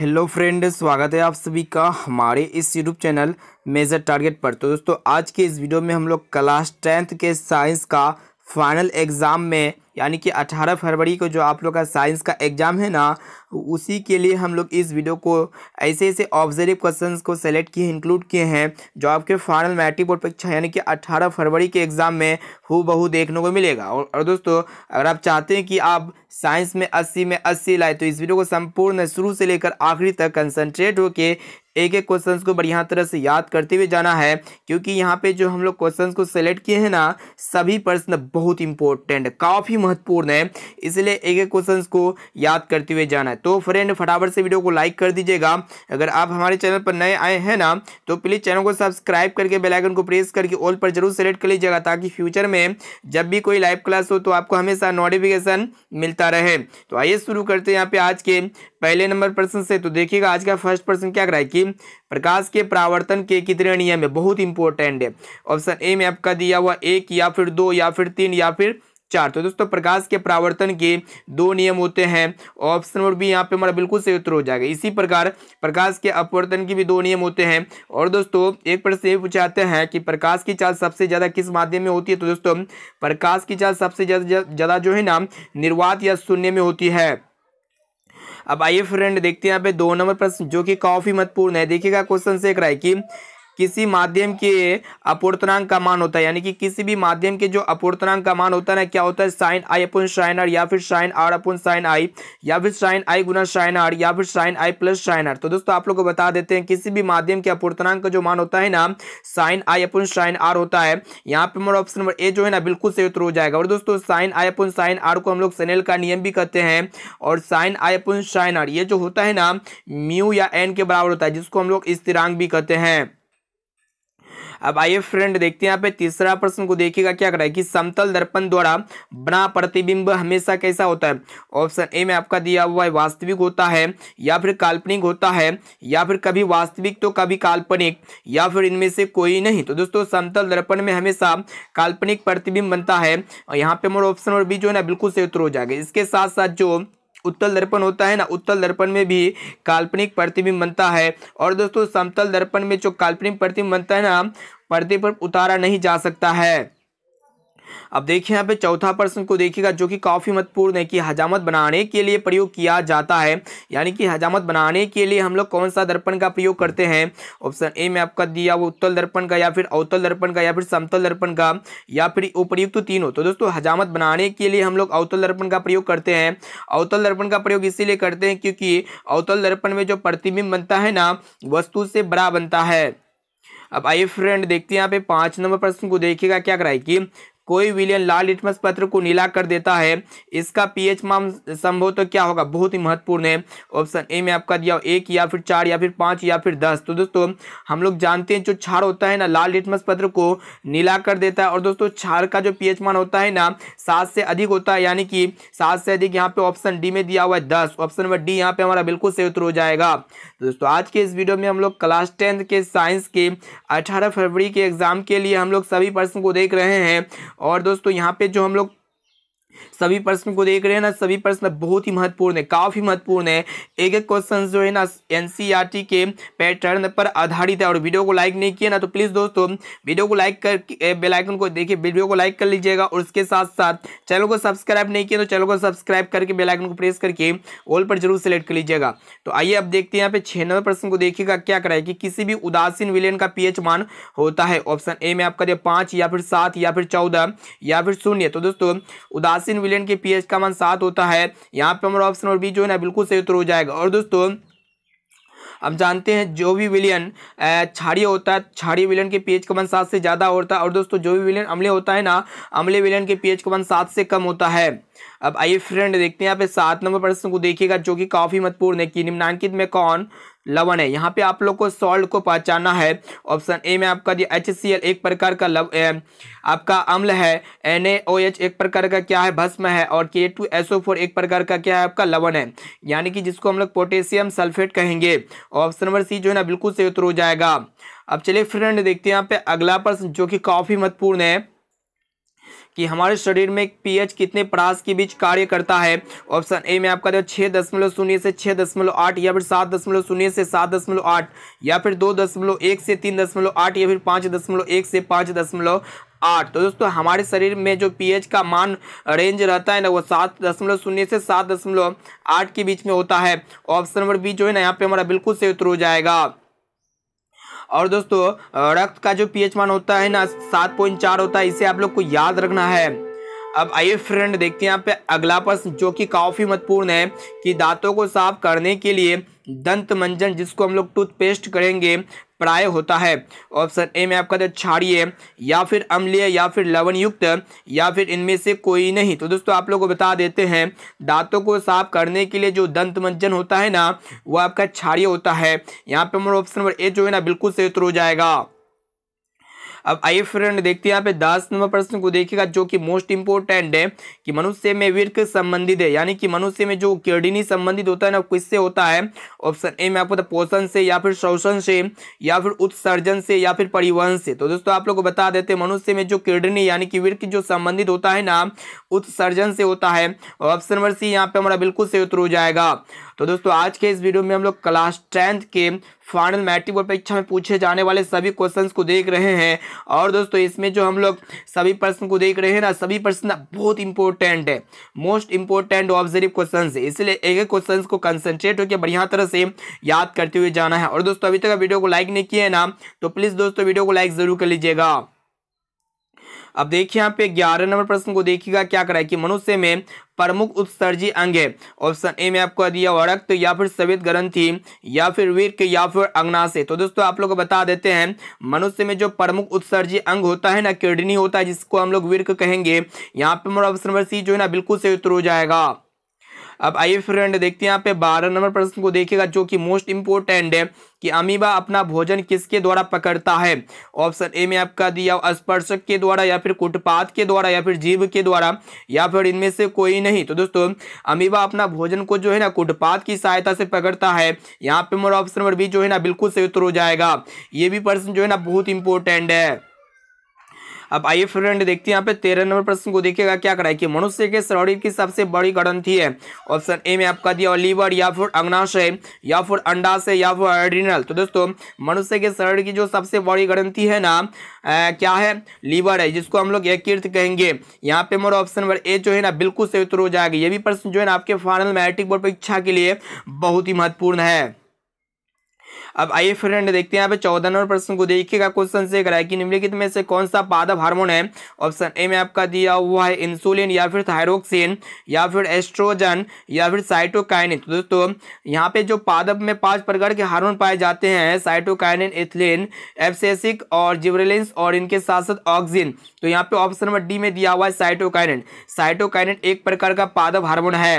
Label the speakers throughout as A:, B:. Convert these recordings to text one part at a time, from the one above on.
A: hello friend स्वागत है आप सभी का हमारे इस यूट्यूब चैनल मेजर टारगेट पर तो दोस्तों आज के इस वीडियो में हम लोग क्लास टेंथ के साइंस का फाइनल एग्ज़ाम में यानी कि 18 फरवरी को जो आप लोग का साइंस का एग्ज़ाम है ना उसी के लिए हम लोग इस वीडियो को ऐसे ऐसे ऑब्जर्व क्वेश्चन को सेलेक्ट किए इंक्लूड किए हैं जो आपके फाइनल मैट्रिक बोर्ड परीक्षा यानी कि 18 फरवरी के एग्ज़ाम में हु बहू देखने को मिलेगा और, और दोस्तों अगर आप चाहते हैं कि आप साइंस में 80 में 80 लाए तो इस वीडियो को संपूर्ण शुरू से लेकर आखिरी तक कंसंट्रेट होकर एक एक क्वेश्चंस को बढ़िया तरह से याद करते हुए जाना है क्योंकि यहाँ पे जो हम लोग क्वेश्चंस को सेलेक्ट किए हैं ना सभी प्रश्न बहुत इंपॉर्टेंट काफ़ी महत्वपूर्ण है इसलिए एक एक क्वेश्चन को याद करते हुए जाना है तो फ्रेंड फटाफट से वीडियो को लाइक कर दीजिएगा अगर आप हमारे चैनल पर नए आए हैं ना तो प्लीज़ चैनल को सब्सक्राइब करके बेलाइकन को प्रेस करके ऑल पर जरूर सेलेक्ट कर लीजिएगा ताकि फ्यूचर में जब भी कोई लाइव क्लास हो तो आपको हमेशा नोटिफिकेशन मिलता रहे तो आइए शुरू करते हैं यहाँ पे आज के पहले नंबर प्रश्न से तो देखिएगा आज का फर्स्ट प्रश्न क्या कराए कि प्रकाश के प्रावर्तन के कितने नियम है बहुत इंपॉर्टेंट है ऑप्शन ए में आपका दिया हुआ एक या फिर दो या फिर तीन या फिर चार तो दोस्तों प्रकाश के प्रावर्तन के दो नियम होते हैं ऑप्शन नंबर बी यहाँ पे हमारा बिल्कुल सही उत्तर हो जाएगा इसी प्रकार प्रकाश के अपवर्तन के भी दो नियम होते हैं और दोस्तों एक प्रश्न ये पूछाते हैं कि प्रकाश की चाल सबसे ज़्यादा किस माध्यम में होती है तो दोस्तों प्रकाश की चाल सबसे ज़्यादा जो है ना निर्वात या शून्य में होती है अब आइए फ्रेंड देखते हैं यहाँ पे दो नंबर प्रश्न जो कि काफ़ी महत्वपूर्ण है देखिएगा क्वेश्चन से एक राय की किसी माध्यम के अपूर्तनांक का मान होता है यानी कि किसी भी माध्यम के जो अपूर्तनांक का मान होता है ना क्या होता है साइन आई अपन साइन आर या फिर sine r upon sine i या फिर साइन आई गुना साइन आर या फिर sine i plus sine r तो दोस्तों आप लोग को बता देते हैं किसी भी माध्यम के अपूर्तनांक का जो मान होता है ना साइन आई अपन साइन आर होता है यहाँ पे हमारा ऑप्शन नंबर ए जो है ना बिल्कुल सही उत्तर हो जाएगा और दोस्तों साइन आई अपन साइन आर को हम लोग सनेल का नियम भी कहते हैं और साइन आई अपन साइन आर ये जो होता है ना म्यू या एन के बराबर होता है जिसको हम लोग स्थिरांक भी कहते हैं अब आइए फ्रेंड देखते हैं यहाँ पे तीसरा प्रश्न को देखिएगा क्या करा है कि समतल दर्पण द्वारा बना प्रतिबिंब हमेशा कैसा होता है ऑप्शन ए में आपका दिया हुआ है वास्तविक होता है या फिर काल्पनिक होता है या फिर कभी वास्तविक तो कभी काल्पनिक या फिर इनमें से कोई नहीं तो दोस्तों समतल दर्पण में हमेशा काल्पनिक प्रतिबिंब बनता है और यहाँ पे मोर ऑप्शन और बी जो है ना बिल्कुल से उत्तर हो जाएगा इसके साथ साथ जो उत्तल दर्पण होता है ना उत्तल दर्पण में भी काल्पनिक प्रतिबिंब बनता है और दोस्तों समतल दर्पण में जो काल्पनिक प्रतिबिंब बनता है ना पर्दे पर उतारा नहीं जा सकता है अब देखिए यहाँ पे चौथा प्रश्न को देखिएगा जो कि काफ़ी महत्वपूर्ण है कि हजामत बनाने के लिए प्रयोग किया जाता है यानी कि हजामत बनाने के लिए हम लोग कौन सा दर्पण का प्रयोग करते हैं ऑप्शन ए में आपका दिया वो उत्तल दर्पण का या फिर अवतल दर्पण का या फिर समतल दर्पण का या फिर उपयुक्त तीनों तो दोस्तों हजामत बनाने के लिए हम लोग अवतल दर्पण का प्रयोग करते हैं अवतल दर्पण का प्रयोग इसीलिए करते हैं क्योंकि अवतल दर्पण में जो प्रतिबिंब बनता है ना वस्तु से बड़ा बनता है अब आइए फ्रेंड देखते हैं यहाँ पे पांच नंबर प्रश्न को देखिएगा क्या कराए कि कोई विलियन लाल लिटमस पत्र को नीला कर देता है इसका पीएच मान संभव तो क्या होगा बहुत ही महत्वपूर्ण है ऑप्शन ए में आपका दिया एक या फिर चार या फिर पाँच या फिर दस तो दोस्तों हम लोग जानते हैं जो छार होता है ना लाल लिटमस पत्र को नीला कर देता है और दोस्तों छार का जो पी मान होता है ना सात से अधिक होता है यानी कि सात से अधिक यहाँ पे ऑप्शन डी में दिया हुआ है दस ऑप्शन नंबर डी यहाँ पे हमारा बिल्कुल सही उत्तर हो जाएगा तो दोस्तों आज के इस वीडियो में हम लोग क्लास टेंथ के साइंस के अठारह फरवरी के एग्जाम के लिए हम लोग सभी पर्सन को देख रहे हैं और दोस्तों यहाँ पे जो हम लोग सभी प्रश्न को देख रहे हैं ना सभी प्रश्न बहुत ही महत्वपूर्ण है काफ़ी महत्वपूर्ण है एक एक क्वेश्चन जो है ना एनसीईआरटी e के पैटर्न पर आधारित है और वीडियो को लाइक नहीं किया ना तो प्लीज़ दोस्तों वीडियो को लाइक कर बेल आइकन को देखिए वीडियो को लाइक कर लीजिएगा और उसके साथ साथ चैनल को सब्सक्राइब नहीं किया तो चैनल को सब्सक्राइब करके बेलाइकन को प्रेस करके ऑल पर जरूर सेलेक्ट कर लीजिएगा तो आइए आप देखते हैं यहाँ पे छह नंबर प्रश्न को देखिएगा क्या कराए कि किसी भी उदासीन विलेन का पीएच मान होता है ऑप्शन ए में आपका पांच या फिर सात या फिर चौदह या फिर शून्य तो दोस्तों उदासीन मासिन विलियन के पीएच का मान सात होता है यहाँ पे हमारा ऑप्शन और बी जो है ना बिल्कुल सही उत्तर हो जाएगा और दोस्तों हम जानते हैं जो भी विलियन क्षारीय होता है क्षारीय विलियन के पीएच का मान सात से ज़्यादा होता है और दोस्तों जो भी विलियन अम्ले होता है ना अम्ले विलियन के पीएच का मान सात से कम होता है अब आइए फ्रेंड देखते हैं यहाँ पे सात नंबर प्रश्न को देखिएगा जो कि काफ़ी महत्वपूर्ण है कि निम्नांकित में कौन लवण है यहाँ पे आप लोग को सॉल्ट को पहचाना है ऑप्शन ए में आपका दिया एच एक प्रकार का लव ए, आपका अम्ल है एन एक प्रकार का क्या है भस्म है और के एक प्रकार का क्या है आपका लवण है यानी कि जिसको हम लोग पोटेशियम सल्फेट कहेंगे ऑप्शन नंबर सी जो है ना बिल्कुल सही उत्तर हो जाएगा अब चलिए फ्रेंड देखते हैं यहाँ पे अगला प्रश्न जो कि काफ़ी महत्वपूर्ण है कि हमारे शरीर में पीएच कितने प्रास के बीच कार्य करता है ऑप्शन ए में आपका जो छः दशमलव शून्य से छः दशमलव आठ या फिर सात दशमलव शून्य से सात दशमलव आठ या फिर दो दशमलव एक से तीन दशमलव आठ या फिर पाँच दशमलव एक से पाँच दशमलव आठ तो दोस्तों हमारे शरीर में जो पीएच का मान रेंज रहता है ना वो सात दशमलव शून्य से सात दशमलव आठ के बीच में होता है ऑप्शन नंबर बी जो है ना यहाँ पे हमारा बिल्कुल सही उत्तर हो जाएगा और दोस्तों रक्त का जो पीएच मान होता है ना सात पॉइंट चार होता है इसे आप लोग को याद रखना है अब आइए फ्रेंड देखते हैं यहाँ पे अगला प्रश्न जो कि काफ़ी महत्वपूर्ण है कि दांतों को साफ करने के लिए दंत मंजन जिसको हम लोग टूथपेस्ट करेंगे प्राय होता है ऑप्शन ए में आपका क्षारीय या फिर अम्लीय या फिर लवणयुक्त या फिर इनमें से कोई नहीं तो दोस्तों आप लोग को बता देते हैं दांतों को साफ करने के लिए जो दंत मंजन होता है ना वो आपका क्षारीय होता है यहाँ पर हमारा ऑप्शन नंबर ए जो है ना बिल्कुल सही उत्तर हो जाएगा अब आइए फ्रेंड देखते हैं यहाँ पे दस नंबर प्रश्न को देखिएगा जो कि मोस्ट इंपोर्टेंट है कि मनुष्य में वीर्क संबंधित है यानी कि मनुष्य में जो किडनी संबंधित होता है ना किससे होता है ऑप्शन ए में आपको तो पोषण से या फिर शोषण से या फिर उत्सर्जन से या फिर परिवहन से तो दोस्तों आप लोग को बता देते हैं मनुष्य में जो किडनी यानी कि वीर्क जो संबंधित होता है ना उत्सर्जन से होता है ऑप्शन नंबर सी यहाँ पे हमारा बिल्कुल से उतर हो जाएगा तो दोस्तों आज के इस वीडियो में हम लोग क्लास टेंथ के फाइनल मैट्रिक बोर्ड परीक्षा में पूछे जाने वाले सभी क्वेश्चंस को देख रहे हैं और दोस्तों इसमें जो हम लोग सभी प्रश्न को देख रहे हैं ना सभी प्रश्न बहुत इंपॉर्टेंट है मोस्ट इंपॉर्टेंट ऑब्जर्व क्वेश्चन है इसलिए एक एक क्वेश्चन को कंसनट्रेट होकर बढ़िया तरह से याद करते हुए जाना है और दोस्तों अभी तक वीडियो को लाइक नहीं किया है ना तो प्लीज़ दोस्तों वीडियो को लाइक ज़रूर कर लीजिएगा अब देखिए यहाँ पे ग्यारह नंबर प्रश्न को देखिएगा क्या करा है कि मनुष्य में प्रमुख उत्सर्जी अंग है ऑप्शन ए में आपको दिया हुआ रक्त या फिर सवेद ग्रंथि या फिर वीर्क या फिर अग्नाशय तो दोस्तों आप लोग को बता देते हैं मनुष्य में जो प्रमुख उत्सर्जी अंग होता है ना किडनी होता है जिसको हम लोग वीर्क कहेंगे यहाँ पे मेरा ऑप्शन नंबर सी जो है ना बिल्कुल से उत्तर हो जाएगा अब आइए फ्रेंड देखते हैं यहाँ पे बारह नंबर प्रश्न को देखिएगा जो कि मोस्ट इंपोर्टेंट है कि अमीबा अपना भोजन किसके द्वारा पकड़ता है ऑप्शन ए में आपका दिया स्पर्शक के द्वारा या फिर कुटपात के द्वारा या फिर जीव के द्वारा या फिर इनमें से कोई नहीं तो दोस्तों अमीबा अपना भोजन को जो है ना कुटपात की सहायता से पकड़ता है यहाँ पे मेरा ऑप्शन नंबर बी जो है ना बिल्कुल सही उत्तर हो जाएगा ये भी प्रश्न जो है ना बहुत इंपॉर्टेंट है अब आइए फ्रेंड देखते हैं यहाँ पे तेरह नंबर प्रश्न को देखिएगा क्या कराए कि मनुष्य के शरीर की सबसे बड़ी ग्रंथी है ऑप्शन ए में आपका दिया और लीवर या फिर अग्नाशय या फिर अंडाशय या फिर एड्रिनल तो दोस्तों मनुष्य के शरीर की जो सबसे बड़ी ग्रंथी है ना आ, क्या है लीवर है जिसको हम लोग यकृत कहेंगे यहाँ पे हमारा ऑप्शन नंबर ए जो है ना बिल्कुल से उत्तर हो जाएगा ये भी प्रश्न जो है ना आपके फाइनल मैट्रिक बोर्ड परीक्षा के लिए बहुत ही महत्वपूर्ण है अब आइए फ्रेंड देखते हैं यहाँ पे चौदह नंबर प्रश्न को देखिएगा क्वेश्चन से कराया कि निम्नलिखित में से कौन सा पादप हार्मोन है ऑप्शन ए में आपका दिया हुआ है इंसुलिन या फिर थायरोक्सिन या फिर एस्ट्रोजन या फिर साइटोकाइनिन तो दोस्तों यहाँ पे जो पादप में पांच प्रकार के हार्मोन पाए जाते हैं साइटोकाइनिन इथिलीन एफसेसिक और जिब्रेलिन्स और इनके साथ साथ ऑक्सिन तो यहाँ पे ऑप्शन नंबर डी में दिया हुआ है साइटोकाइनिन साइटोकाइनिन एक प्रकार का पादप हार्मोन है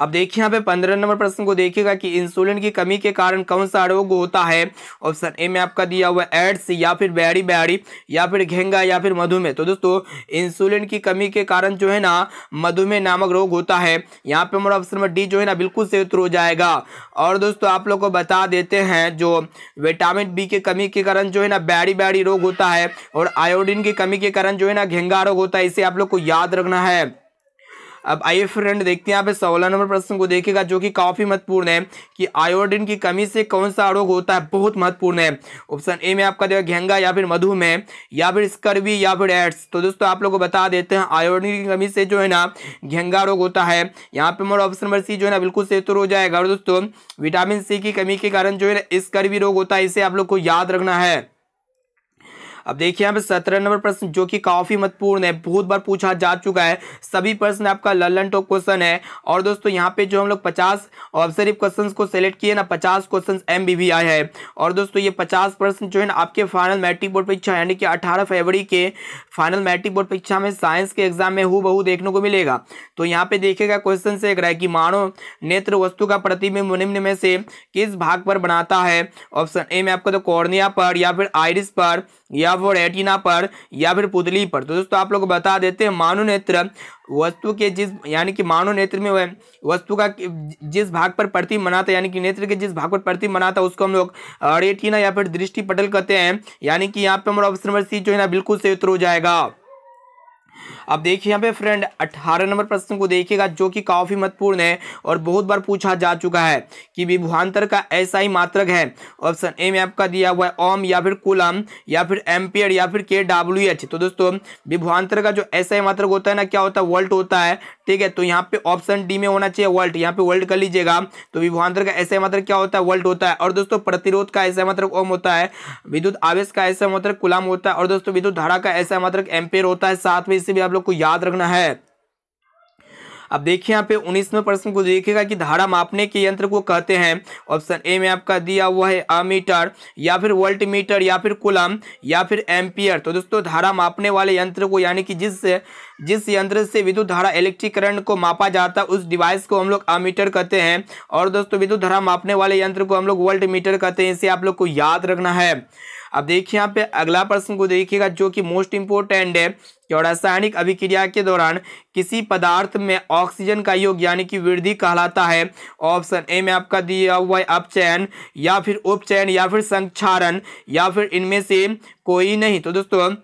A: अब देखिए यहाँ पे पंद्रह नंबर प्रश्न को देखिएगा कि इंसुलिन की कमी के कारण कौन सा रोग होता है ऑप्शन ए में आपका दिया हुआ एड्स या फिर बैरी बैरी या फिर घेंगा या फिर मधुमेह तो दोस्तों इंसुलिन की कमी के कारण जो है ना मधुमेह नामक रोग होता है यहाँ पे हमारा ऑप्शन नंबर डी जो है ना बिल्कुल से उत्तर हो जाएगा और दोस्तों आप लोग को बता देते हैं जो विटामिन बी की कमी के कारण जो है ना बैरी बैरी रोग होता है और आयोडीन की कमी के कारण जो है ना घेंगा रोग होता है इसे आप लोग को याद रखना है अब आइए फ्रेंड देखते हैं यहाँ पे सोलह नंबर प्रश्न को देखेगा जो कि काफी महत्वपूर्ण है कि आयोडीन की कमी से कौन सा रोग होता है बहुत महत्वपूर्ण है ऑप्शन ए में आपका देगा घेंगा या फिर मधुमेह या फिर स्कर्वी या फिर एड्स तो दोस्तों आप लोग को बता देते हैं आयोडीन की कमी से जो है ना घेंगा रोग होता है यहाँ पे हमारा ऑप्शन नंबर सी जो है ना बिल्कुल सेतुर हो जाएगा और दोस्तों विटामिन सी की कमी के कारण जो है ना स्कर्वी रोग होता है इसे आप लोग को याद रखना है अब देखिए यहाँ पे सत्रह नंबर प्रश्न जो कि काफी महत्वपूर्ण है बहुत बार पूछा जा चुका है सभी प्रश्न आपका ललन टॉप क्वेश्चन है और दोस्तों यहाँ पे जो हम लोग पचास ऑब्सरिव क्वेश्चन को सिलेक्ट किए ना पचास क्वेश्चन एम आए और दोस्तों ये पचास प्रश्न जो है ना आपके फाइनल मैट्रिक बोर्ड परीक्षा यानी कि अठारह फरवरी के फाइनल मैट्रिक बोर्ड परीक्षा में साइंस के एग्जाम में हु देखने को मिलेगा तो यहाँ पे देखेगा क्वेश्चन से एक कि मानव नेत्र वस्तु का प्रतिबिंब निम्न में से किस भाग पर बनाता है ऑप्शन ए में आपका तो कॉर्निया पर या फिर आयरिस पर या फिर एटिना पर या फिर पुतली पर तो दोस्तों आप लोग बता देते हैं मानव नेत्र वस्तु के जिस यानी कि मानव नेत्र में वस्तु का जिस भाग पर प्रतिम बनाता है यानी कि नेत्र के जिस भाग पर प्रतिम बनाता है उसको हम लोग रेटिना या फिर दृष्टि पटल कहते हैं यानी कि यहाँ पे हमारा ऑप्शन नंबर सी जो है ना बिल्कुल सही उत्तर हो जाएगा अब देखिए यहाँ पे फ्रेंड अठारह नंबर प्रश्न को देखिएगा जो कि काफ़ी महत्वपूर्ण है और बहुत बार पूछा जा चुका है कि विभुआंतर का ऐसा ही मात्रक है ऑप्शन ए में आपका दिया हुआ है ओम या फिर कुलम या फिर एम्पियर या फिर के डब्ल्यू एच तो दोस्तों विभुआंतर का जो ऐसा ही मात्रक होता है ना क्या होता है वर्ल्ट होता है ठीक है तो यहाँ पे ऑप्शन डी में होना चाहिए वर्ल्ट यहाँ पे वर्ल्ट कर लीजिएगा तो विभुआंतर का ऐसा मात्र क्या होता है वर्ल्ट होता है और दोस्तों प्रतिरोध का ऐसा मात्र ओम होता है विद्युत आवेश का ऐसा मात्र कुलम होता है और दोस्तों विद्युत धारा का ऐसा मात्र एम्पियर होता है साथ में इससे भी आप लोग लोग को याद रखना है अब देखिए यहाँ पे उन्नीसवें प्रश्न को देखिएगा कि धारा मापने के यंत्र को कहते हैं ऑप्शन ए में आपका दिया हुआ है अमीटर या फिर वोल्ट मीटर या फिर कुलम या फिर एम्पियर तो दोस्तों धारा मापने वाले यंत्र को यानी कि जिस जिस यंत्र से विद्युत धारा इलेक्ट्रिक करंट को मापा जाता है उस डिवाइस को हम लोग अमीटर कहते हैं और दोस्तों विद्युत धारा मापने वाले यंत्र को हम लोग वोल्ट मीटर कहते हैं इसे आप लोग को याद रखना है अब देखिए यहाँ पे अगला प्रश्न को देखिएगा जो कि मोस्ट इंपोर्टेंट है कि रासायनिक अभिक्रिया के दौरान किसी पदार्थ में ऑक्सीजन का योग यानी कि वृद्धि कहलाता है ऑप्शन ए में आपका दिया हुआ है अपचयन या फिर उपचयन या फिर संक्षारण या फिर इनमें से कोई नहीं तो दोस्तों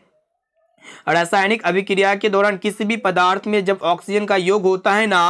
A: रासायनिक अभिक्रिया के दौरान किसी भी पदार्थ में जब ऑक्सीजन का योग होता है ना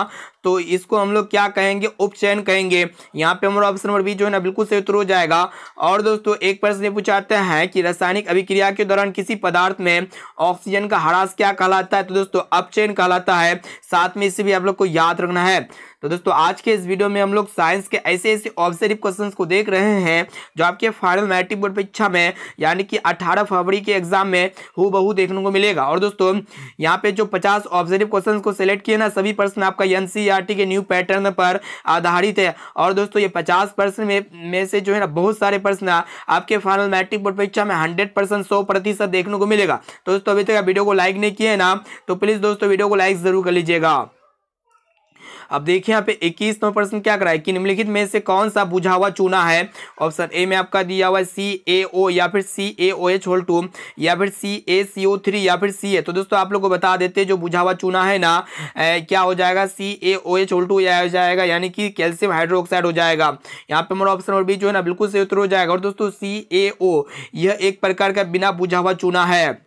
A: तो इसको हम लोग क्या कहेंगे उपचयन कहेंगे यहाँ पे हमारा ऑप्शन नंबर बी जो है ना बिल्कुल सही उत्तर हो जाएगा और दोस्तों एक प्रश्न ये पूछाते हैं कि रासायनिक अभिक्रिया के दौरान किसी पदार्थ में ऑक्सीजन का हरास क्या कहलाता है तो दोस्तों अपचयन कहलाता है साथ में इसे भी आप लोग को याद रखना है तो दोस्तों आज के इस वीडियो में हम लोग साइंस के ऐसे ऐसे ऑब्जर्व क्वेश्चंस को देख रहे हैं जो आपके फाइनल मैट्रिक बोर्ड परीक्षा में यानी कि 18 फरवरी के एग्जाम में हु बहू देखने को मिलेगा और दोस्तों यहाँ पे जो 50 ऑब्जर्व क्वेश्चंस को सेलेक्ट किए ना सभी प्रश्न आपका एन सी एनसीईआरटी के न्यू पैटर्न पर आधारित है और दोस्तों ये पचास परसेंट में में से जो है ना बहुत सारे प्रश्न आपके फाइनल मैट्रिक बोर्ड परीक्षा में हंड्रेड परसेंट सौ प्रतिशत देखने को मिलेगा दोस्तों अभी तक वीडियो को लाइक नहीं किया है ना तो प्लीज़ दोस्तों वीडियो को लाइक ज़रूर कर लीजिएगा अब देखिए यहाँ पे इक्कीस नंबर प्रश्न क्या कराए कि निम्नलिखित में से कौन सा बुझा हुआ चूना है ऑप्शन ए में आपका दिया हुआ सी ए ओ या फिर C A O H whole two या फिर सी ए सी ओ थ्री या फिर सी ए तो दोस्तों आप लोग को बता देते जो बुझा हुआ चूना है ना ए, क्या हो जाएगा C A O H whole two हो जाएगा यानी कि कैल्शियम हाइड्रोक्साइड हो जाएगा यहाँ पे हमारा ऑप्शन और बी जो है ना बिल्कुल सही उत्तर हो जाएगा और दोस्तों सी ए ओ यह एक प्रकार का बिना बुझा हुआ चूना है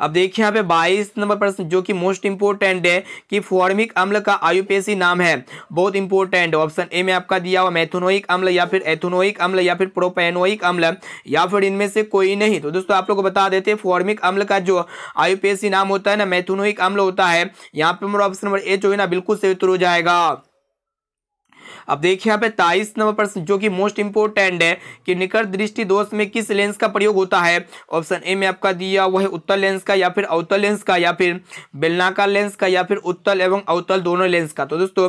A: अब देखिए यहाँ पे बाईस नंबर प्रश्न जो कि मोस्ट इंपोर्टेंट है कि फॉर्मिक अम्ल का आयुपेशी नाम है बहुत इंपॉर्टेंट ऑप्शन ए में आपका दिया हुआ मैथोनोइक अम्ल या फिर एथोनोइक अम्ल या फिर प्रोपेनोइक अम्ल या फिर इनमें से कोई नहीं तो दोस्तों आप लोग को बता देते हैं फॉर्मिक अम्ल का जो आयुपेशी नाम होता है ना मैथोनोइक अम्ल होता है यहाँ पे ऑप्शन नंबर ए जो है ना बिल्कुल सही उत्तर हो जाएगा अब देखिए यहाँ पे ताइस नंबर प्रश्न जो कि मोस्ट इंपोर्टेंट है कि निकट दृष्टि दोष में किस लेंस का प्रयोग होता है ऑप्शन ए में आपका दिया हुआ है उत्तर लेंस का या फिर अवतल लेंस का या फिर बेलनाकार लेंस का या फिर उत्तल एवं अवतल दोनों लेंस का तो दोस्तों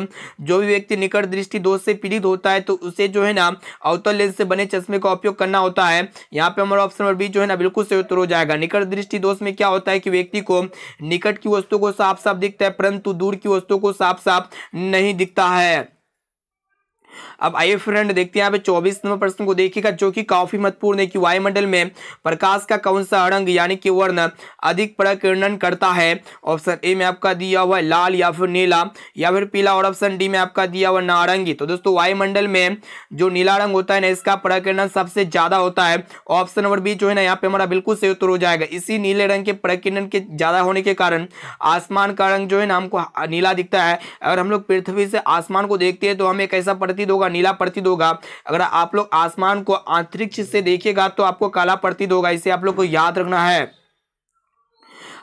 A: जो भी व्यक्ति निकट दृष्टि दोष से पीड़ित होता है तो उसे जो है ना अवतल लेंस से बने चश्मे का उपयोग करना होता है यहाँ पे हमारा ऑप्शन नंबर बी जो है ना बिल्कुल से उत्तर हो जाएगा निकट दृष्टि दोष में क्या होता है कि व्यक्ति को निकट की वस्तु को साफ साफ दिखता है परंतु दूर की वस्तु को साफ साफ नहीं दिखता है अब आइए फ्रेंड देखते हैं यहाँ पे चौबीस नंबर प्रश्न को देखिएगा जो कि काफी महत्वपूर्ण है कि वायुमंडल में प्रकाश का कौन सा अड़ंग यानी कि वर्ण अधिक प्रकर्णन करता है ऑप्शन ए में आपका दिया हुआ लाल या फिर नीला या फिर पीला और ऑप्शन डी में आपका दिया हुआ नारंगी तो दोस्तों वायुमंडल में जो नीला रंग होता है ना इसका प्रकर्णन सबसे ज्यादा होता है ऑप्शन नंबर बी जो है ना यहाँ पे हमारा बिल्कुल सही उत्तर हो जाएगा इसी नीले रंग के प्रकर्णन के ज्यादा होने के कारण आसमान का रंग जो है ना हमको नीला दिखता है अगर हम लोग पृथ्वी से आसमान को देखते हैं तो हमें कैसा प्रतीत प्रतीत होगा नीला प्रतीत होगा अगर आप लोग आसमान को अंतरिक्ष से देखेगा तो आपको काला प्रतीत होगा इसे आप लोग को याद रखना है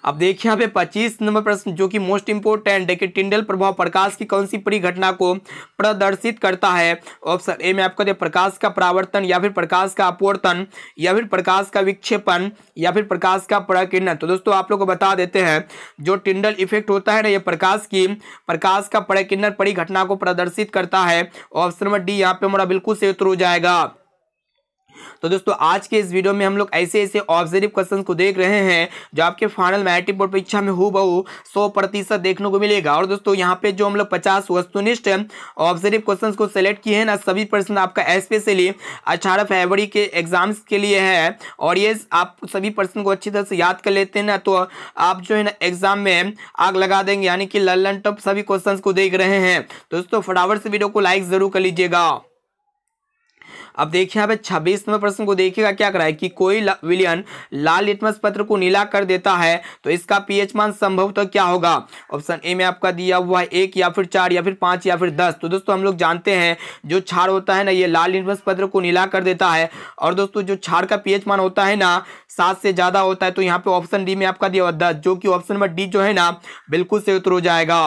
A: अब देखिए यहाँ पे पच्चीस नंबर प्रश्न जो कि मोस्ट इंपोर्टेंट है कि टिंडल प्रभाव प्रकाश की कौन सी परिघटना को प्रदर्शित करता है ऑप्शन ए में आपको दे प्रकाश का परावर्तन या फिर प्रकाश का अपवर्तन या फिर प्रकाश का विक्षेपण या फिर प्रकाश का प्रकिरण तो दोस्तों आप लोग को बता देते हैं जो टिंडल इफेक्ट होता है ना ये प्रकाश की प्रकाश का प्रकिरण परिघटना को प्रदर्शित करता है ऑप्शन नंबर डी यहाँ पे हमारा बिल्कुल से उत्तर हो जाएगा तो दोस्तों आज के इस वीडियो में हम लोग ऐसे ऐसे ऑब्जर्व क्वेश्चन को देख रहे हैं जो आपके फाइनल मैट्रिक बोर्ड परीक्षा में हु बहु सौ प्रतिशत देखने को मिलेगा और दोस्तों यहाँ पे जो हम लोग पचास वस्तुनिष्ठ ऑब्जर्व क्वेश्चन को सिलेक्ट किए हैं ना सभी प्रश्न आपका स्पेशली अठारह फरवरी के एग्जाम्स के लिए है और ये आप सभी प्रश्न को अच्छी तरह से याद कर लेते हैं ना तो आप जो है ना एग्जाम में आग लगा देंगे यानी कि लल्लन टॉप सभी क्वेश्चन को देख रहे हैं दोस्तों फटाफट से वीडियो को लाइक जरूर कर लीजिएगा अब देखिए यहाँ पे छब्बीसवें प्रश्न को देखिएगा क्या करा है कि कोई विलियन लाल लिटमस पत्र को नीला कर देता है तो इसका पीएच मान संभवतः तो क्या होगा ऑप्शन ए में आपका दिया हुआ है एक या फिर चार या फिर पाँच या फिर दस तो दोस्तों हम लोग जानते हैं जो छाड़ होता है ना ये लाल लिटमस पत्र को नीला कर देता है और दोस्तों जो छाड़ का पीएच मान होता है ना सात से ज़्यादा होता है तो यहाँ पे ऑप्शन डी में आपका दिया हुआ दस जो कि ऑप्शन नंबर डी जो है ना बिल्कुल से उतर हो जाएगा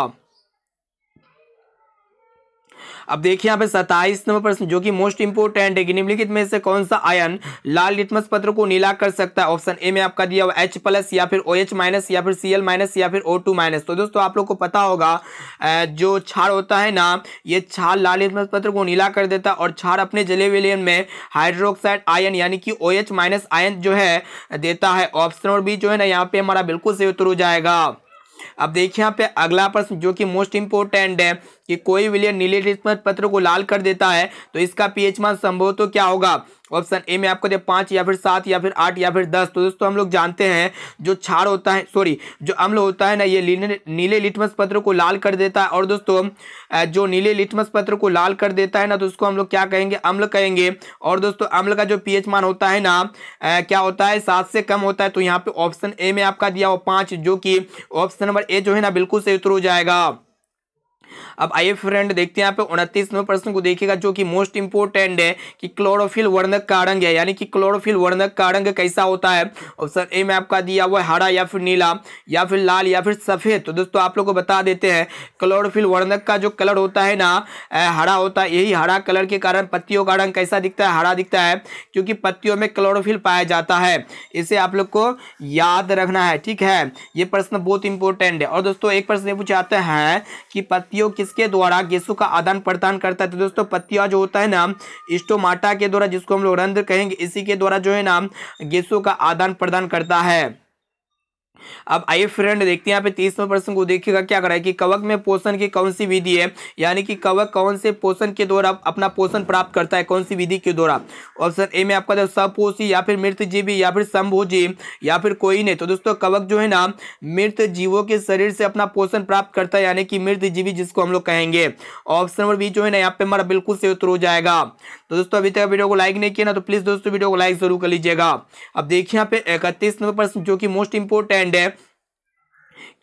A: अब देखिए यहाँ पे सताइस नंबर प्रश्न जो कि मोस्ट इंपोर्टेंट है निम्नलिखित में से कौन सा आयन लाल लिटमस पत्र को नीला कर सकता है ऑप्शन ए में आपका दिया हुआ एच प्लस या फिर ओ एच माइनस या फिर सी एल माइनस या फिर ओ टू माइनस तो दोस्तों आप लोग को पता होगा जो छाड़ होता है ना ये छाड़ लाल लिटमस पत्र को नीला कर देता और छाड़ अपने जले हुए में हाइड्रोक्साइड आयन यानी कि ओ एच माइनस आयन जो है देता है ऑप्शन और बी जो है ना यहाँ पे हमारा बिल्कुल सही उतर हो जाएगा अब देखिए यहाँ पे अगला प्रश्न जो कि मोस्ट इंपोर्टेंट है कि कोई विलयन नीले लिटमस पत्र को लाल कर देता है तो इसका पीएच मान संभव तो क्या होगा ऑप्शन ए में आपको दे पाँच या फिर सात या फिर आठ या फिर दस तो दोस्तों हम लोग जानते हैं जो छाड़ होता है सॉरी जो अम्ल होता है ना ये नीले लिटमस पत्र को लाल कर देता है और दोस्तों जो नीले लिटमस पत्र को लाल कर देता है ना तो उसको हम लोग क्या कहेंगे अम्ल कहेंगे और दोस्तों अम्ल का जो पी मान होता है ना क्या होता है सात से कम होता है तो यहाँ पे ऑप्शन ए में आपका दिया हो पाँच जो कि ऑप्शन नंबर ए जो है ना बिल्कुल से उतर हो जाएगा अब आइए फ्रेंड देखते हैं यहाँ पे उनतीसवें प्रश्न को देखिएगा जो कि मोस्ट इंपोर्टेंट है कि क्लोरोफिल वर्णक कारंग है यानी कि क्लोरोफिल वर्णक कारंग कैसा होता है ऑप्शन ए में आपका दिया हुआ है हरा या फिर नीला या फिर लाल या फिर सफ़ेद तो दोस्तों आप लोग को बता देते हैं क्लोरोफिल वर्णक का जो कलर होता है ना हरा होता है यही हरा कलर के कारण पत्तियों का रंग कैसा दिखता है हरा दिखता है क्योंकि पत्तियों में क्लोरोफिल पाया जाता है इसे आप लोग को याद रखना है ठीक है ये प्रश्न बहुत इंपॉर्टेंट है और दोस्तों एक प्रश्न ये पूछाते हैं कि पत्तियों पत्तियों किसके द्वारा गेसु का आदान प्रदान करता है तो दोस्तों पत्तिया जो होता है ना स्टोमाटा के द्वारा जिसको हम लोग रंध्र कहेंगे इसी के द्वारा जो है ना गेसु का आदान प्रदान करता है अब आइए फ्रेंड देखते हैं यहाँ पे तीसवा प्रश्न को देखिएगा क्या करा है कि कवक में पोषण की कौन सी विधि है यानी कि कवक कौन से पोषण के द्वारा अपना पोषण प्राप्त करता है कौन सी विधि के द्वारा ऑप्शन ए में आपका जो सपोषी या फिर मृत जीवी या फिर समभोजी या फिर कोई नहीं तो दोस्तों कवक जो है ना मृत जीवों के शरीर से अपना पोषण प्राप्त करता है यानी कि मृत जीवी जिसको हम लोग कहेंगे ऑप्शन नंबर बी जो है ना यहाँ पे हमारा बिल्कुल से उत्तर हो जाएगा तो दोस्तों अभी तक वीडियो को लाइक नहीं किया ना तो प्लीज़ दोस्तों वीडियो को लाइक जरूर कर लीजिएगा अब देखिए यहाँ पे इकतीस नंबर प्रश्न जो कि मोस्ट इंपोर्टेंट है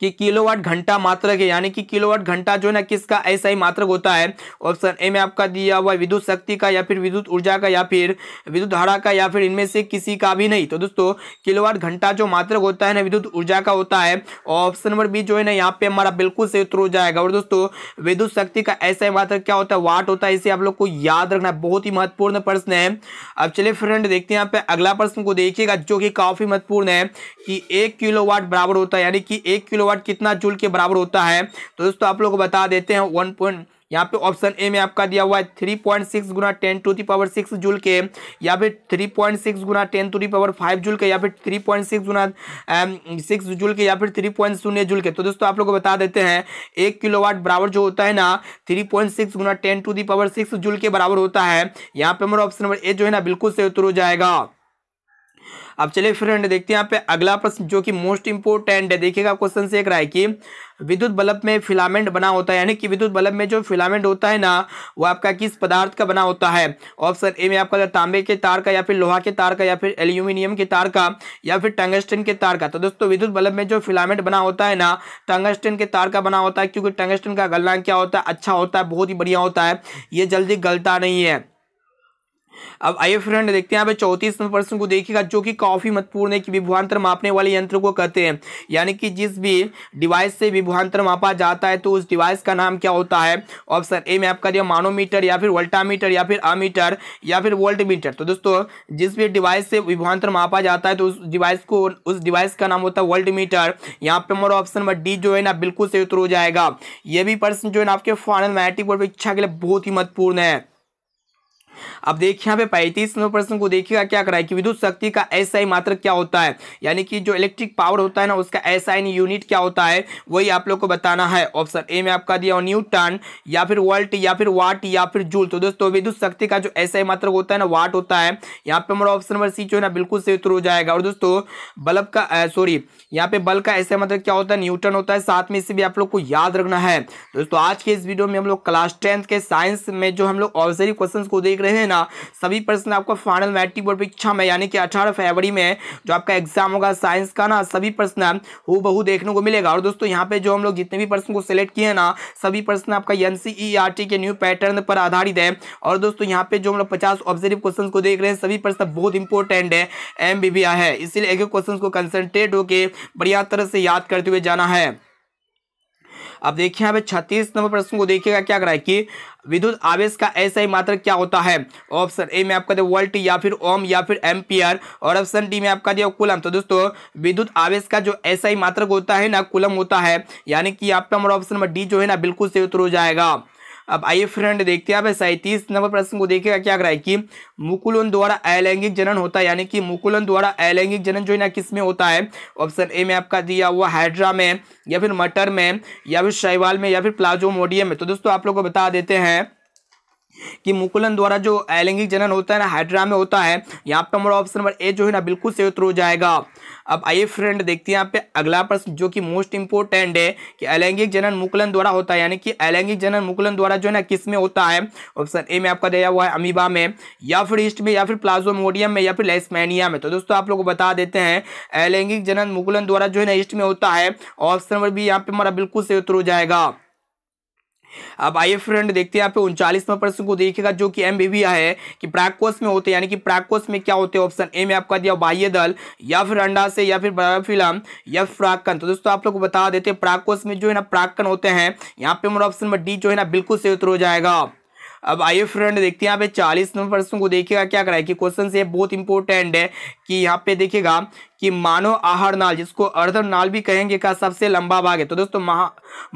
A: कि किलोवाट घंटा मात्रक है यानी कि किलोवाट घंटा जो है ना किसका ऐसा ही मात्रक होता है ऑप्शन ए में आपका दिया हुआ विद्युत शक्ति का या फिर विद्युत ऊर्जा का या फिर विद्युत धारा का या फिर इनमें से किसी का भी नहीं तो दोस्तों किलोवाट घंटा जो मात्रक होता है ना विद्युत ऊर्जा का होता है ऑप्शन नंबर बी जो है ना यहाँ पे हमारा बिल्कुल से उत्तर हो जाएगा और दोस्तों विद्युत शक्ति का ऐसा ही मात्र क्या होता है वाट होता है इसे आप लोग को याद रखना बहुत ही महत्वपूर्ण प्रश्न है अब चलिए फ्रेंड देखते हैं यहाँ पे अगला प्रश्न को देखिएगा जो कि काफी महत्वपूर्ण है कि एक किलो बराबर होता है यानी कि एक एक किलोवाट कितना जूल के बराबर होता है तो दोस्तों आप लोग को बता देते हैं वन पॉइंट यहाँ पे ऑप्शन ए में आपका दिया हुआ है थ्री पॉइंट सिक्स गुना ten to the power six joule के या फिर थ्री पॉइंट सिक्स गुना ten to the power five joule के या फिर थ्री पॉइंट सिक्स गुना सिक्स um, जूल के या फिर थ्री पॉइंट शून्य जूल के तो दोस्तों आप लोग को बता देते हैं एक किलो वाट बराबर जो होता है ना थ्री पॉइंट सिक्स गुना ten to the power six joule के बराबर होता है यहाँ पे हमारा ऑप्शन नंबर ए जो है ना बिल्कुल से उतर हो जाएगा अब चलिए फ्रेंड देखते हैं यहाँ पे अगला प्रश्न जो कि मोस्ट इंपोर्टेंट है देखिएगा क्वेश्चन से एक रहा है कि विद्युत बल्ब में फिलामेंट बना होता है यानी कि विद्युत बल्ब में जो फिलामेंट होता है ना वो आपका किस पदार्थ का बना होता है ऑप्शन ए में आपका तांबे के तार का या फिर लोहा के तार का या फिर एल्यूमिनियम के तार का या फिर टंगस्टन के तार का तो दोस्तों विद्युत बल्ब में जो फिलामेंट बना होता है ना टंगस्टन के तार का बना होता है क्योंकि टंगस्टन का गलना क्या होता है अच्छा होता है बहुत ही बढ़िया होता है ये जल्दी गलता नहीं है अब आइए फ्रेंड देखते हैं यहाँ पे चौतीस नंबर प्रश्न को देखिएगा जो कि महत्वपूर्ण है कि विभुआंतर मापने वाले यंत्र को कहते हैं यानी कि जिस भी डिवाइस से विभुआंतर मापा जाता है तो उस डिवाइस का नाम क्या होता है ऑप्शन ए में आपका दिया मानोमीटर या फिर वोल्टामीटर या फिर अमीटर या फिर मीटर तो दोस्तों जिस भी डिवाइस से विभुआंतर मापा जाता है तो उस डिवाइस को उस डिवाइस का नाम होता है मीटर यहाँ पे हमारा ऑप्शन नंबर डी जो है ना बिल्कुल से उत्तर हो जाएगा ये भी प्रश्न जो है ना आपके फाइनल मैट्रिक परीक्षा के लिए बहुत ही महत्वपूर्ण है अब देखिए यहाँ पे पैंतीस नंबर प्रश्न को देखिएगा क्या करा है कि विद्युत शक्ति का एस एसआई मात्र क्या होता है यानी कि जो इलेक्ट्रिक पावर होता है ना उसका एस एसआई यूनिट क्या होता है वही आप लोग को बताना है ऑप्शन ए में आपका दिया न्यूटन या फिर वोल्ट या फिर वाट या फिर जूल तो दोस्तों विद्युत शक्ति का जो एस एसआई मात्र होता है ना वाट होता है यहाँ पे हमारा ऑप्शन नंबर सी जो है ना बिल्कुल से उत्तर हो जाएगा और दोस्तों बल्ब का सॉरी यहाँ पे बल्ब का एस एसआई मात्र क्या होता है न्यूटन होता है साथ में इसे भी आप लोग को याद रखना है दोस्तों आज के इस वीडियो में हम लोग क्लास टेंथ के साइंस में जो हम लोग ऑब्जरी क्वेश्चन को देख रहे हैं ना सभी प्रश्न आपको फाइनल मैट्रिक बोर्ड परीक्षा में यानी कि अठारह फरवरी में जो आपका एग्जाम होगा साइंस का ना सभी प्रश्न हु बहु देखने को मिलेगा और दोस्तों यहाँ पे जो हम लोग जितने भी प्रश्न को सिलेक्ट किए हैं ना सभी प्रश्न आपका एन e e के न्यू पैटर्न पर आधारित है और दोस्तों यहाँ पे जो हम लोग पचास ऑब्जर्व क्वेश्चन को देख रहे हैं सभी प्रश्न बहुत इंपॉर्टेंट है एम है इसीलिए एक क्वेश्चन को कंसनट्रेट होकर बढ़िया तरह से याद करते हुए जाना है अब देखिए यहाँ पे छत्तीस नंबर प्रश्न को देखिएगा क्या करा है कि विद्युत आवेश का ऐसा ही मात्र क्या होता है ऑप्शन ए में आपका दिया वोल्ट या फिर ओम या फिर एम्पियर और ऑप्शन डी में आपका दिया कुलम तो दोस्तों विद्युत आवेश का जो ऐसा ही मात्रक होता है ना कुलम होता है यानी कि आपका हमारा ऑप्शन नंबर डी जो है ना बिल्कुल से उत्तर हो जाएगा अब आइए फ्रेंड देखते हैं अब सैंतीस नंबर प्रश्न को देखिएगा क्या कराए कि मुकुलन द्वारा अलैंगिक जनन होता है यानी कि मुकुलन द्वारा अलैंगिक जनन जो है ना किस में होता है ऑप्शन ए में आपका दिया हुआ हाइड्रा में या फिर मटर में या फिर शैवाल में या फिर प्लाजोमोडियम में तो दोस्तों आप लोग को बता देते हैं कि मुकुलन द्वारा जो अलैंगिक जनन होता है ना हाइड्रा में होता है यहाँ पे हमारा ऑप्शन नंबर ए जो है ना बिल्कुल सही उत्तर हो जाएगा अब आइए फ्रेंड देखते हैं यहाँ पे अगला प्रश्न जो कि मोस्ट इंपोर्टेंट है कि अलैंगिक जनन मुकुलन द्वारा होता है यानी कि अलैंगिक जनन मुकुलन द्वारा जो है ना किस में होता है ऑप्शन ए में आपका दिया हुआ है अमीबा में या फिर ईस्ट में या फिर प्लाजोमोडियम में या फिर लेसमैनिया में तो दोस्तों आप लोग को बता देते हैं अलैंगिक जनन मुकुलन द्वारा जो है ना ईस्ट में होता है ऑप्शन नंबर बी यहाँ पे हमारा बिल्कुल सही उत्तर हो जाएगा अब आइए फ्रेंड देखते हैं यहाँ पे उनचालीसवें प्रश्न को देखिएगा जो कि एम है कि प्राकोष में होते यानी कि प्राकोष में क्या होते ऑप्शन ए में आपका दिया बाह्य दल या फिर अंडा से या फिर बर्फिलम या प्राकन तो दोस्तों आप लोग को बता देते हैं प्राकोष में जो है ना प्राकन होते हैं यहाँ पे हमारा ऑप्शन नंबर डी जो है ना बिल्कुल से उत्तर हो जाएगा अब आइए फ्रेंड देखते हैं यहाँ पे चालीस नंबर प्रश्न को देखिएगा क्या है कि क्वेश्चन से बहुत इंपॉर्टेंट है कि यहाँ पे देखिएगा कि मानव आहार नाल जिसको अर्ध नाल भी कहेंगे का सबसे लंबा भाग है तो दोस्तों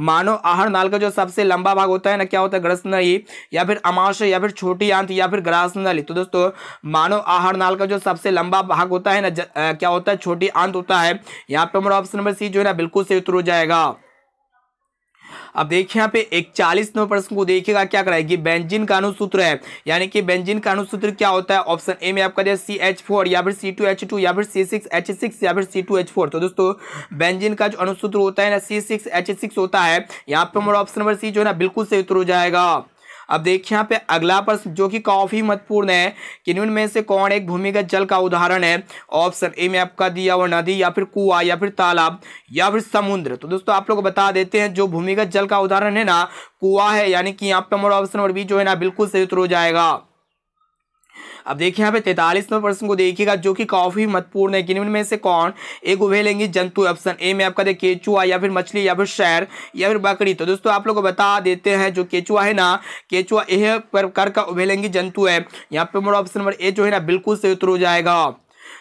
A: मानव आहार नाल का जो सबसे लंबा भाग होता है ना क्या होता है ग्रस्त नली या फिर अमाशय या फिर छोटी आंत या फिर ग्रास नली तो दोस्तों मानव आहार नाल का जो सबसे लंबा भाग होता है ना क्या होता है छोटी आंत होता है यहाँ पे हमारा ऑप्शन नंबर सी जो है ना बिल्कुल से उतर हो जाएगा अब देखिए यहाँ पे एक चालीस नंबर प्रश्न को देखिएगा क्या कराएगी बेंजिन का अनुसूत्र है यानी कि बेंजिन का अनुसूत्र क्या होता है ऑप्शन ए में आपका सी एच फोर या फिर सी टू एच टू या फिर सी सिक्स एच सिक्स या फिर सी टू एच फोर तो दोस्तों बेंजिन का जो अनुसूत्र होता है ना सी सिक्स एच सिक्स होता है यहाँ पे हमारा ऑप्शन नंबर सी जो है ना बिल्कुल सही उत्तर हो जाएगा अब देखिए यहाँ पे अगला प्रश्न जो कि काफ़ी महत्वपूर्ण है कि निम्न में से कौन एक भूमिगत जल का उदाहरण है ऑप्शन ए में आपका दिया हुआ नदी या फिर कुआ या फिर तालाब या फिर समुद्र तो दोस्तों आप लोग बता देते हैं जो भूमिगत जल का उदाहरण है ना कुआ है यानी कि यहाँ पे हमारा ऑप्शन नंबर बी जो है ना बिल्कुल सही उत्तर हो जाएगा अब देखिए यहाँ पे तैतालीसवें प्रश्न को देखिएगा जो कि काफी महत्वपूर्ण है किन में से कौन एक उभेलेंगी जंतु ऑप्शन ए में आपका देखिए केचुआ या फिर मछली या फिर शहर या फिर बकरी तो दोस्तों आप लोग को बता देते हैं जो केचुआ है ना केचुआ यह प्रकार का उभेलेंगी जंतु है यहाँ पे ऑप्शन नंबर ए जो है ना बिल्कुल सही उत्तर हो जाएगा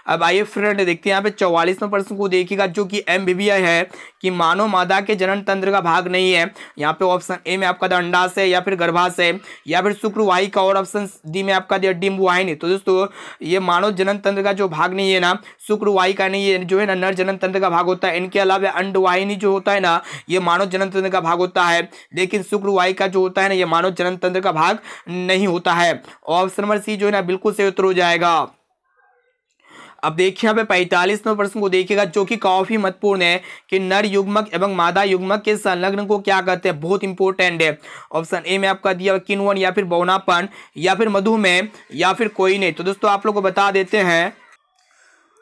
A: अब आइए फ्रेंड देखते हैं यहाँ पे चौवालीसवें प्रश्न को देखिएगा जो कि एम है कि मानव मादा के जनन तंत्र का भाग नहीं है यहाँ पे ऑप्शन ए में आपका द है या फिर है या फिर शुक्रवाही का और ऑप्शन डी में आपका दिया डिम्बुवाहिनी तो दोस्तों ये मानव जनन तंत्र का जो भाग नहीं है ना शुक्रवाही का नहीं है जो है ना नर जनन तंत्र का भाग होता है इनके अलावा अंडवाहिनी जो होता है ना ये मानव जनन तंत्र का भाग होता है लेकिन शुक्रवाही का जो होता है ना ये मानव जनन तंत्र का भाग नहीं होता है ऑप्शन नंबर सी जो है ना बिल्कुल सही उत्तर हो जाएगा अब देखिए यहाँ पे पैंतालीसवें प्रश्न को देखिएगा जो कि काफी महत्वपूर्ण है कि नर युग्मक एवं मादा युग्मक के संलग्न को क्या कहते हैं बहुत इंपॉर्टेंट है ऑप्शन ए में आपका दिया किनवन या फिर बौनापन या फिर मधुमेह या फिर कोई नहीं तो दोस्तों आप लोग को बता देते हैं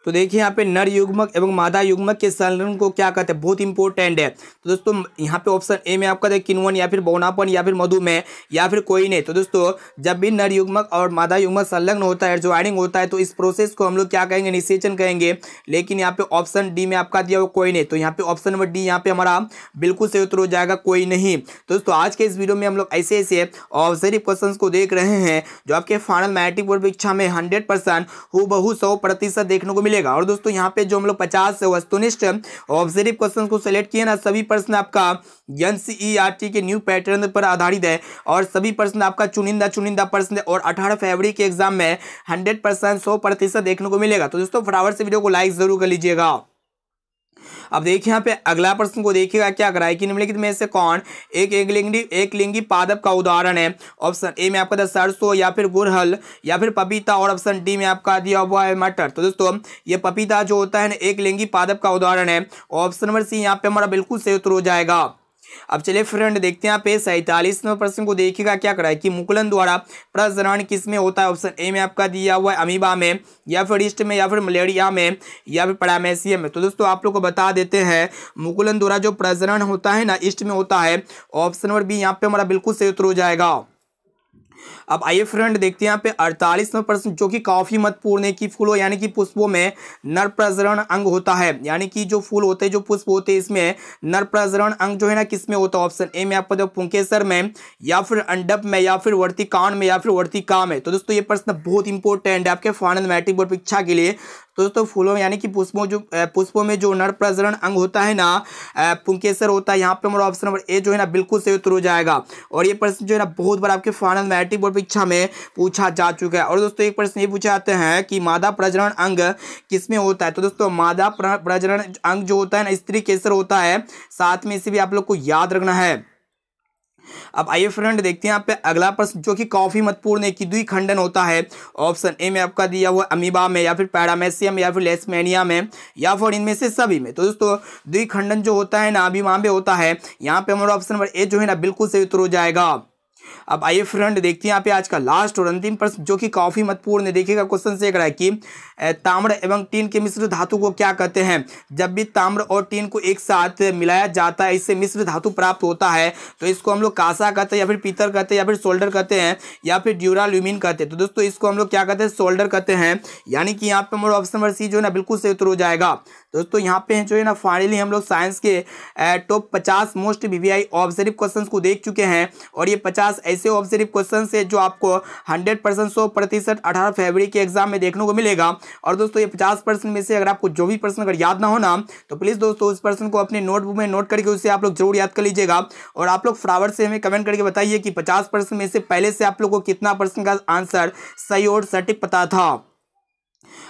A: तो देखिए यहाँ पे नर युग्मक एवं मादा युग्मक के संलग्न को क्या कहते हैं बहुत इंपॉर्टेंट है तो दोस्तों यहाँ पे ऑप्शन ए में आपका किनवन या फिर बौनापन या फिर मधुमेह या फिर कोई नहीं तो दोस्तों जब भी नर युग्मक और मादा युग्मक संलग्न होता है ज्वाइनिंग होता है तो इस प्रोसेस को हम लोग क्या कहेंगे निषेचन कहेंगे लेकिन यहाँ पे ऑप्शन डी में आपका दिया हुआ कोई नहीं तो यहाँ पे ऑप्शन नंबर डी यहाँ पे हमारा बिल्कुल से उत्तर हो जाएगा कोई नहीं तो दोस्तों आज के इस वीडियो में हम लोग ऐसे ऐसे ऑब्जर्व क्वेश्चन को देख रहे हैं जो आपके फाइनल मैट्रिक बोर्ड परीक्षा में हंड्रेड परसेंट हु बहु सौ प्रतिशत देखने को मिले मिलेगा और दोस्तों यहाँ पे जो हम लोग पचास वस्तुनिष्ठ ऑब्जर्व क्वेश्चन को सिलेक्ट किए ना सभी प्रश्न आपका एन e के न्यू पैटर्न पर आधारित है और सभी प्रश्न आपका चुनिंदा चुनिंदा प्रश्न है और अठारह फरवरी के एग्जाम में हंड्रेड परसेंट सौ प्रतिशत देखने को मिलेगा तो दोस्तों फटावर से वीडियो को लाइक जरूर कर लीजिएगा अब देखिए यहाँ पे अगला प्रश्न को देखिएगा क्या करा है कि निम्नलिखित में से कौन एक एक लिंगी एक लिंगी पादप का उदाहरण है ऑप्शन ए में आपका सरसों या फिर गुरहल या फिर पपीता और ऑप्शन डी में आपका दिया हुआ है मटर तो दोस्तों ये पपीता जो होता है ना एक लिंगी पादप का उदाहरण है ऑप्शन नंबर सी यहाँ पे हमारा बिल्कुल सही उत्तर हो जाएगा अब चलिए फ्रेंड देखते हैं यहाँ पे सैतालीसवें प्रश्न को देखिएगा क्या करा है कि मुकुलन द्वारा प्रसरण किस में होता है ऑप्शन ए में आपका दिया हुआ है अमीबा में या फिर ईस्ट में या फिर मलेरिया में या फिर परामेसिया में तो दोस्तों आप लोग को बता देते हैं मुकुलन द्वारा जो प्रसरण होता है ना ईस्ट में होता है ऑप्शन नंबर बी यहाँ पे हमारा बिल्कुल सही उत्तर हो जाएगा अब आइए फ्रेंड देखते हैं यहाँ पे अड़तालीसवें प्रश्न जो कि काफ़ी महत्वपूर्ण है कि फूलों यानी कि पुष्पों में नर प्रजरण अंग होता है यानी कि जो फूल होते हैं जो पुष्प होते हैं इसमें नर प्रजरण अंग जो है ना किसमें होता है ऑप्शन ए में आपको जो पुंकेसर में या फिर अंडप में या फिर वर्तिकांड में या फिर वर्तिका में तो दोस्तों ये प्रश्न बहुत इंपॉर्टेंट है आपके फाइनल मैट्रिक बोर्ड परीक्षा के लिए तो दोस्तों फूलों में यानी कि पुष्पों जो पुष्पों में जो नर प्रजरण अंग होता है ना पुंकेसर होता है यहाँ पे हमारा ऑप्शन नंबर ए जो है ना बिल्कुल सही उत्तर हो जाएगा और ये प्रश्न जो है ना बहुत बार आपके फाइनल मैट्रिक बोर्ड परीक्षा में पूछा जा चुका है और दोस्तों एक प्रश्न ये पूछा जाते हैं कि मादा प्रजनन अंग किसमें होता है तो दोस्तों मादा प्रजनन अंग जो होता है ना स्त्री केसर होता है साथ में इसे भी आप लोग को याद रखना है अब आइए फ्रेंड देखते हैं यहाँ पे अगला प्रश्न जो कि काफी महत्वपूर्ण है कि द्वि खंडन होता है ऑप्शन ए में आपका दिया हुआ अमीबा में या फिर पैरामेसियम या फिर लेसमेनिया में या फिर इनमें से सभी में तो दोस्तों खंडन जो होता है ना अभी वहां पर होता है यहाँ पे हमारा ऑप्शन नंबर ए जो है ना बिल्कुल से उत्तर हो जाएगा अब आइए फ्रेंड देखते हैं यहाँ पे आज का लास्ट और अंतिम प्रश्न जो कि काफ़ी महत्वपूर्ण है देखिएगा क्वेश्चन से एक रहा है कि ताम्र एवं टीन के मिश्र धातु को क्या कहते हैं जब भी ताम्र और टीन को एक साथ मिलाया जाता है इससे मिश्र धातु प्राप्त होता है तो इसको हम लोग कासा कहते हैं या फिर पीतर कहते हैं या फिर सोल्डर कहते हैं या फिर ड्यूराल्यूमिन कहते हैं तो दोस्तों इसको हम लोग क्या कहते हैं सोल्डर कहते हैं यानी कि यहाँ पे हमारा ऑप्शन नंबर सी जो है ना बिल्कुल से उत्तर हो जाएगा दोस्तों यहाँ पे जो है ना फाइनली हम लोग साइंस के टॉप पचास मोस्ट वीवीआई ऑब्जर्व क्वेश्चन को देख चुके हैं और ये पचास ऐसे ऑब्जर्व क्वेश्चन है जो आपको हंड्रेड परसेंट सौ प्रतिशत अठारह फेबरी के एग्जाम में देखने को मिलेगा और दोस्तों ये पचास परसेंट में से अगर आपको जो भी पर्सन अगर याद ना हो ना तो प्लीज़ दोस्तों उस पर्सन को अपने नोटबुक में नोट करके उसे आप लोग जरूर याद कर लीजिएगा और आप लोग फ्लावर से हमें कमेंट करके बताइए कि पचास परसेंट में से पहले से आप लोग को कितना परसेंट का आंसर सही और सटीक पता था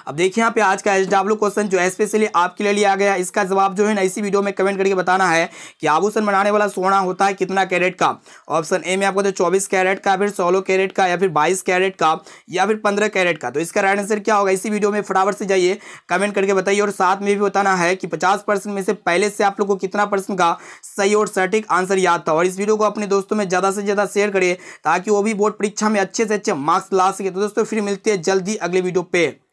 A: अब देखिए यहाँ पे आज का एच डब्ल्यू क्वेश्चन जो स्पेशली आपके लिए लिया गया इसका जवाब जो है ना इसी वीडियो में कमेंट करके बताना है कि आभूषण बनाने वाला सोना होता है कितना कैरेट का ऑप्शन ए में आपको तो चौबीस कैरेट का फिर सोलह कैरेट का या फिर बाईस कैरेट का या फिर पंद्रह कैरेट का तो इसका राइट आंसर क्या होगा इसी वीडियो में फटाफट से जाइए कमेंट करके बताइए और साथ में भी बताना है कि पचास में से पहले से आप लोग को कितना परसेंट का सही और सटीक आंसर याद था और इस वीडियो को अपने दोस्तों में ज़्यादा से ज़्यादा शेयर करिए ताकि वो भी बोर्ड परीक्षा में अच्छे से अच्छे मार्क्स ला सके तो दोस्तों फिर मिलते हैं जल्दी अगले वीडियो पे